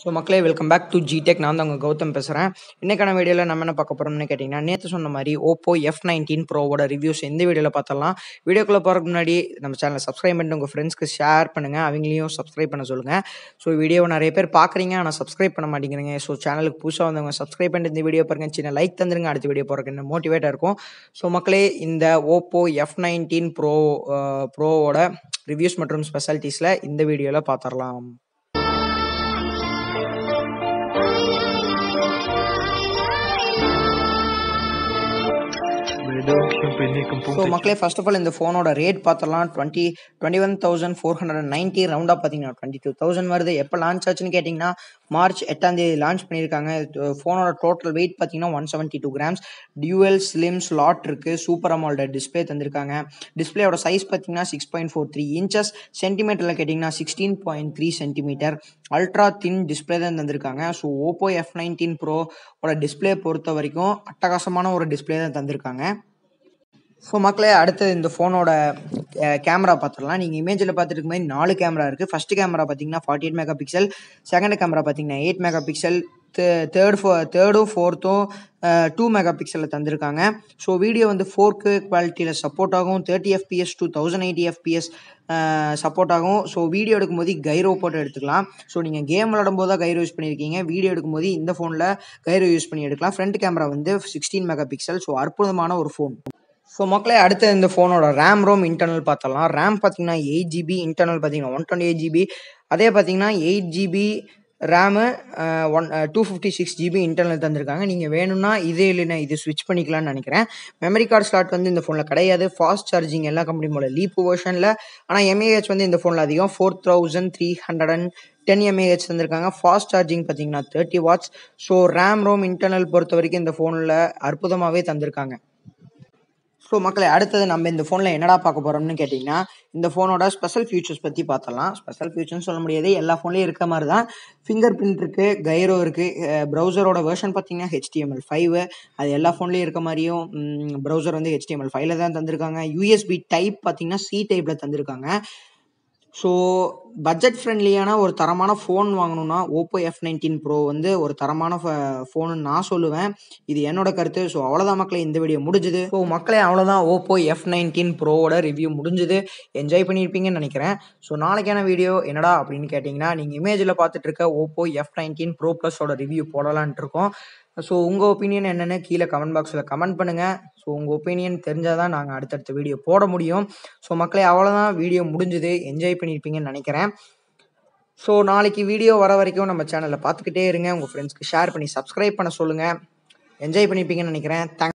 so மக்களே welcome back to ஜிடெக் நான் தான் உங்கள் கௌதம் பேசுகிறேன் இன்றைக்கான வீடியோவில் நம்ம என்ன பார்க்க போகிறோம்னு கேட்டிங்கன்னா நேற்று சொன்ன மாதிரி ஓப்போ எஃப் நைன்டீன் ப்ரோவோட ரிவ்யூஸ் எந்த வீடியோவில் பார்த்தலாம் வீடியோக்குள்ளே போகிறதுக்கு முன்னாடி நம்ம சேனலை சப்ஸ்கிரைப் பண்ணிட்டு உங்கள் ஃப்ரெண்ட்ஸ்க்கு ஷேர் பண்ணுங்கள் அவங்களையும் சப்ஸ்கிரைப் பண்ண சொல்லுங்கள் ஸோ வீடியோ நிறைய பேர் பார்க்குறீங்க ஆனால் சப்ஸ்கிரைப் பண்ண மாட்டேங்கிறீங்க ஸோ சேனலுக்கு புதுசாக வந்தவங்க சப்ஸ்கிரைப் பண்ணிட்டு இந்த வீடியோ பாருங்கள் சின்ன லைக் தந்துருங்க அடுத்த வீடியோ போகிறதுக்கு என்ன மோட்டிவேட்டாக இருக்கும் ஸோ மக்களே இந்த ஓப்போ எஃப் நைன்டீன் ப்ரோ ப்ரோவோட ரிவ்யூஸ் மற்றும் ஸ்பெஷாலிட்டிஸில் இந்த வீடியோவில் பார்த்துடலாம் ஸோ மக்களே ஃபர்ஸ்ட் ஆஃப் ஆல் இந்த ஃபோனோட ரேட் பார்த்தலாம் twenty twenty one thousand four hundred and ninety ரவுண்டாக பார்த்தீங்கன்னா டுவெண்ட்டி டூ தௌசண்ட் வருது எப்போ லான்ச் ஆச்சுன்னு கேட்டிங்கன்னா மார்ச் எட்டாம் தேதி லான்ச் பண்ணியிருக்காங்க ஃபோனோட டோட்டல் வெயிட் பார்த்தீங்கன்னா one seventy two grams dual sim slot இருக்குது சூப்பர் அமால்ட டிஸ்பிளே தந்திருக்காங்க டிஸ்பிளேயோட சைஸ் பார்த்தீங்கன்னா six point four three inches சென்டிமீட்டரில் கேட்டிங்கன்னா sixteen point three centimetre ultra thin display தான் தந்திருக்காங்க ஸோ ஓப்போ எஃப் நைன்டீன் ப்ரோவோட டிஸ்பிளே பொறுத்த வரைக்கும் அட்டகாசமான ஒரு டிஸ்பிளே தான் தந்திருக்காங்க ஸோ மக்களே அடுத்து இந்த ஃபோனோட கேமரா பார்த்துடலாம் நீங்கள் இமேஜில் பார்த்துருக்க மாதிரி நாலு கேமரா இருக்குது ஃபஸ்ட்டு கேமரா பார்த்தீங்கன்னா forty eight megapixel second camera பார்த்தீங்கன்னா எயிட் மெகா பிக்சல் தேர்ட் ஃபோ தேர்டும் ஃபோர்த்தும் டூ மெகா பிக்சலில் தந்திருக்காங்க ஸோ வீடியோ வந்து ஃபோர்க்கு குவாலிட்டியில் சப்போர்ட் ஆகும் thirty FPS two thousand eighty FPS support ஆகும் ஸோ வீடியோ எடுக்கும்போது கைரோ போட்டு எடுத்துக்கலாம் ஸோ நீங்கள் கேம் விளாடும் போது தான் கைரோ யூஸ் பண்ணியிருக்கீங்க வீடியோ எடுக்கும்போது இந்த ஃபோனில் கைரோ யூஸ் பண்ணி எடுக்கலாம் ஃப்ரண்ட் கேமரா வந்து சிக்ஸ்டீன் மெகா பிக்சல் ஸோ அற்புதமான ஒரு ஃபோன் ஸோ மக்களே அடுத்து இந்த ஃபோனோட ரேம் ரோம் இன்டர்னல் பார்த்தலாம் ரேம் பார்த்தீங்கன்னா எயிட் ஜிபி இன்டர்னல் பார்த்தீங்கன்னா ஒன் டுவெண்ட்டி எயிட் ஜிபி அதே பார்த்தீங்கன்னா eight GB RAM one two fifty six GB internal தந்திருக்காங்க நீங்கள் வேணும்னா இதே இல்லைன்னா இது ஸ்விட்ச் பண்ணிக்கலாம்னு நினைக்கிறேன் மெமரி கார்டு ஸ்லாட் வந்து இந்த ஃபோனில் கிடையாது ஃபாஸ்ட் சார்ஜிங் எல்லா கம்பெனி போல லீப் வேர்ஷனில் ஆனால் எம்ஏஹெச் வந்து இந்த ஃபோனில் அதிகம் four thousand three hundred and ten mAh தந்திருக்காங்க ஃபாஸ்ட் சார்ஜிங் பார்த்தீங்கன்னா thirty watts so RAM ROM internal பொறுத்த வரைக்கும் இந்த ஃபோனில் அற்புதமாகவே தந்திருக்காங்க ஸோ மக்களை அடுத்தது நம்ம இந்த ஃபோனில் என்னடா பார்க்க போகிறோம்னு கேட்டிங்கன்னா இந்த ஃபோனோட ஸ்பெஷல் ஃபியூச்சர்ஸ் பற்றி பார்த்தலாம் ஸ்பெஷல் ஃபியூச்சர்னு சொல்ல முடியாது எல்லா ஃபோன்லேயும் இருக்க மாதிரி தான் ஃபிங்கர் பிரிண்ட் இருக்குது கைரோ இருக்குது ப்ரௌசரோட வேர்ஷன் பார்த்தீங்கன்னா ஹெச்டிஎம்எல் ஃபைவ் அது எல்லா ஃபோன்லேயும் இருக்க மாதிரியும் ப்ரௌசர் வந்து ஹெச்டிஎம்எல் ஃபைவ்ல தான் தந்திருக்காங்க யூஎஸ்பி டைப் பார்த்தீங்கன்னா சி டைப்பில் தந்திருக்காங்க ஸோ பட்ஜெட் ஃப்ரெண்ட்லியான ஒரு தரமான ஃபோன் வாங்கணும்னா ஓப்போ எஃப் நைன்டீன் ப்ரோ வந்து ஒரு தரமான ஃபோனு நான் சொல்லுவேன் இது என்னோட கருத்து ஸோ அவ்வளோதான் மக்களை இந்த வீடியோ முடிஞ்சுது ஸோ மக்களே அவ்வளோதான் ஓப்போ எஃப் நைன்டீன் ப்ரோவோட ரிவ்யூ முடிஞ்சுது என்ஜாய் பண்ணியிருப்பீங்கன்னு நினைக்கிறேன் ஸோ நாளைக்கான வீடியோ என்னடா அப்படின்னு கேட்டிங்கன்னா நீங்கள் இமேஜில் பார்த்துட்டு இருக்க ஓப்போ எஃப் நைன்டீன் ப்ரோ ப்ளஸோட ரிவ்யூ போடலான் இருக்கோம் ஸோ உங்கள் ஒப்பீனியன் என்னென்னு கீழே கமெண்ட் பாக்ஸில் கமெண்ட் பண்ணுங்கள் ஸோ உங்கள் ஒப்பீனியன் தெரிஞ்சால் தான் நாங்கள் அடுத்தடுத்த வீடியோ போட முடியும் ஸோ மக்களே அவ்வளோதான் வீடியோ முடிஞ்சுது என்ஜாய் பண்ணியிருப்பீங்கன்னு நினைக்கிறேன் பண்ணுறேன் ஸோ நாளைக்கு வீடியோ வர வரைக்கும் நம்ம சேனலில் பார்த்துக்கிட்டே இருங்க உங்கள் ஃப்ரெண்ட்ஸ்க்கு ஷேர் பண்ணி சப்ஸ்கிரைப் பண்ண சொல்லுங்கள் என்ஜாய் பண்ணிப்பீங்கன்னு நினைக்கிறேன் தேங்க்